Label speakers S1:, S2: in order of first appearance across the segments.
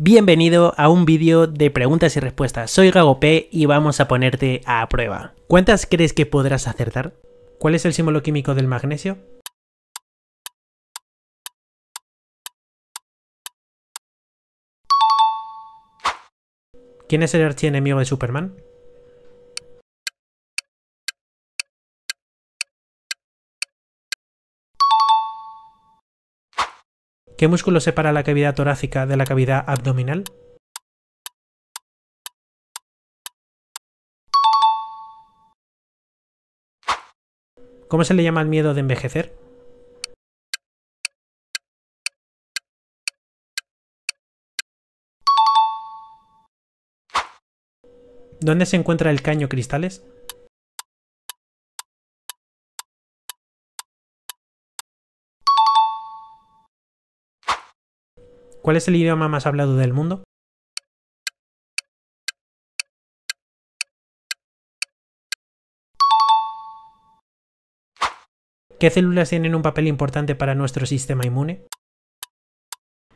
S1: Bienvenido a un vídeo de preguntas y respuestas. Soy Gago P y vamos a ponerte a prueba. ¿Cuántas crees que podrás acertar? ¿Cuál es el símbolo químico del magnesio? ¿Quién es el archienemigo de Superman? ¿Qué músculo separa la cavidad torácica de la cavidad abdominal? ¿Cómo se le llama el miedo de envejecer? ¿Dónde se encuentra el caño cristales? ¿Cuál es el idioma más hablado del mundo? ¿Qué células tienen un papel importante para nuestro sistema inmune?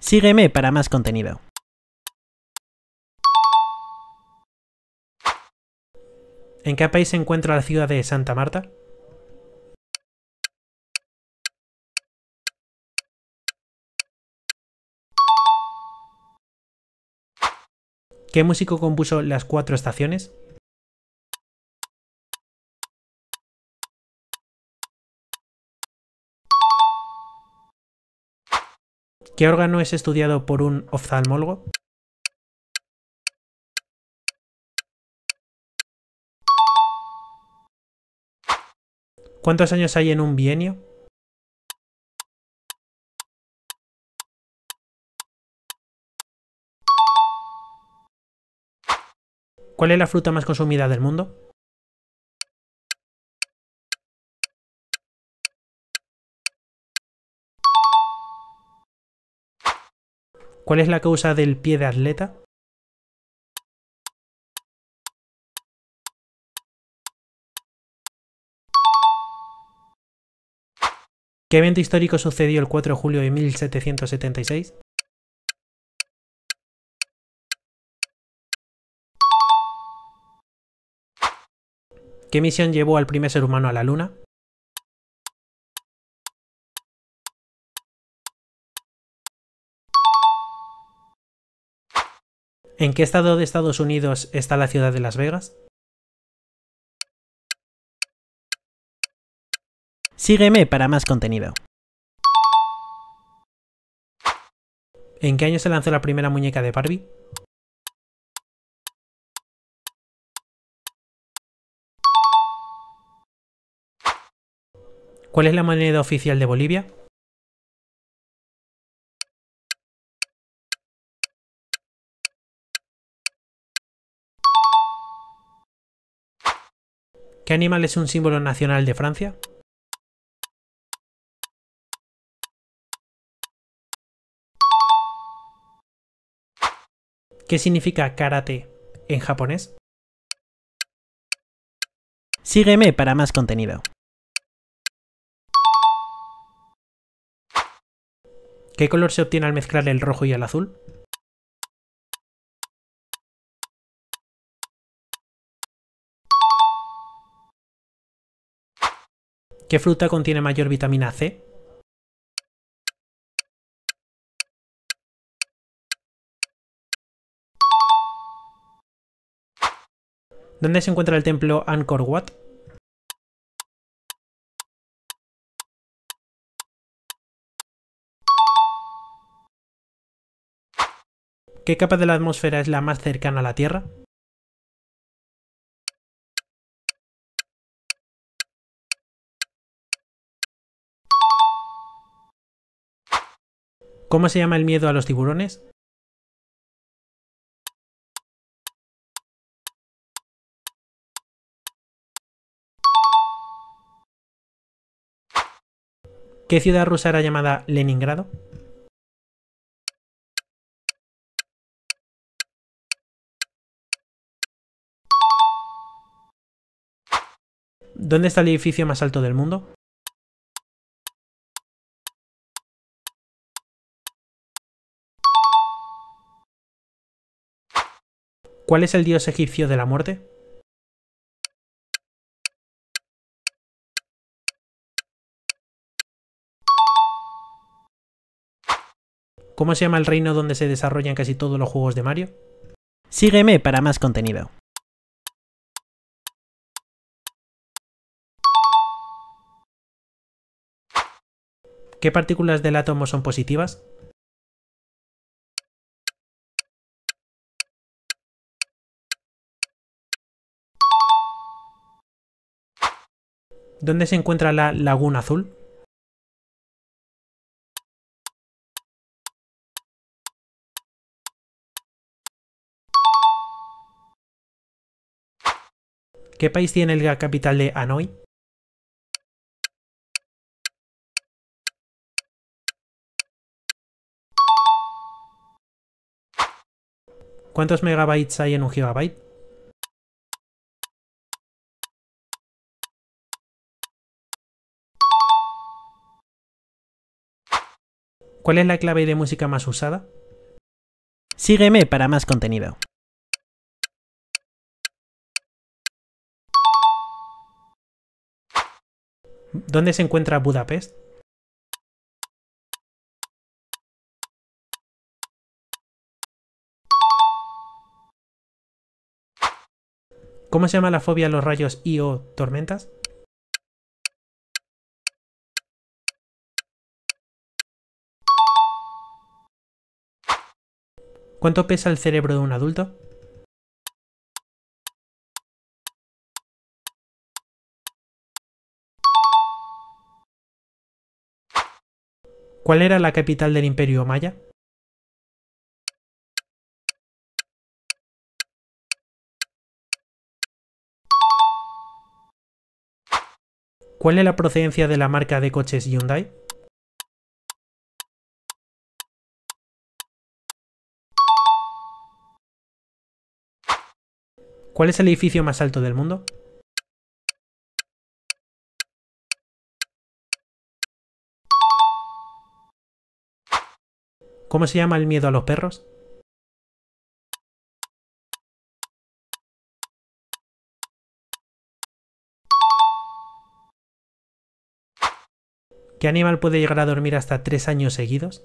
S1: Sígueme para más contenido. ¿En qué país se encuentra la ciudad de Santa Marta? ¿Qué músico compuso las cuatro estaciones? ¿Qué órgano es estudiado por un oftalmólogo? ¿Cuántos años hay en un bienio? ¿Cuál es la fruta más consumida del mundo? ¿Cuál es la causa del pie de atleta? ¿Qué evento histórico sucedió el 4 de julio de 1776? ¿Qué misión llevó al primer ser humano a la Luna? ¿En qué estado de Estados Unidos está la ciudad de Las Vegas? Sígueme para más contenido. ¿En qué año se lanzó la primera muñeca de Barbie? ¿Cuál es la moneda oficial de Bolivia? ¿Qué animal es un símbolo nacional de Francia? ¿Qué significa karate en japonés? Sígueme para más contenido. ¿Qué color se obtiene al mezclar el rojo y el azul? ¿Qué fruta contiene mayor vitamina C? ¿Dónde se encuentra el templo Angkor Wat? ¿Qué capa de la atmósfera es la más cercana a la Tierra? ¿Cómo se llama el miedo a los tiburones? ¿Qué ciudad rusa era llamada Leningrado? ¿Dónde está el edificio más alto del mundo? ¿Cuál es el dios egipcio de la muerte? ¿Cómo se llama el reino donde se desarrollan casi todos los juegos de Mario? Sígueme para más contenido. ¿Qué partículas del átomo son positivas? ¿Dónde se encuentra la Laguna Azul? ¿Qué país tiene la capital de Hanoi? ¿Cuántos megabytes hay en un gigabyte? ¿Cuál es la clave de música más usada? Sígueme para más contenido. ¿Dónde se encuentra Budapest? ¿Cómo se llama la fobia a los rayos y o tormentas? ¿Cuánto pesa el cerebro de un adulto? ¿Cuál era la capital del imperio maya? ¿Cuál es la procedencia de la marca de coches Hyundai? ¿Cuál es el edificio más alto del mundo? ¿Cómo se llama el miedo a los perros? ¿Qué animal puede llegar a dormir hasta tres años seguidos?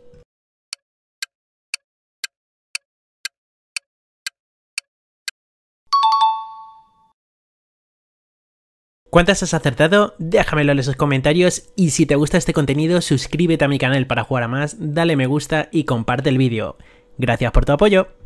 S1: ¿Cuántas has acertado? Déjamelo en los comentarios y si te gusta este contenido suscríbete a mi canal para jugar a más, dale me gusta y comparte el vídeo. Gracias por tu apoyo.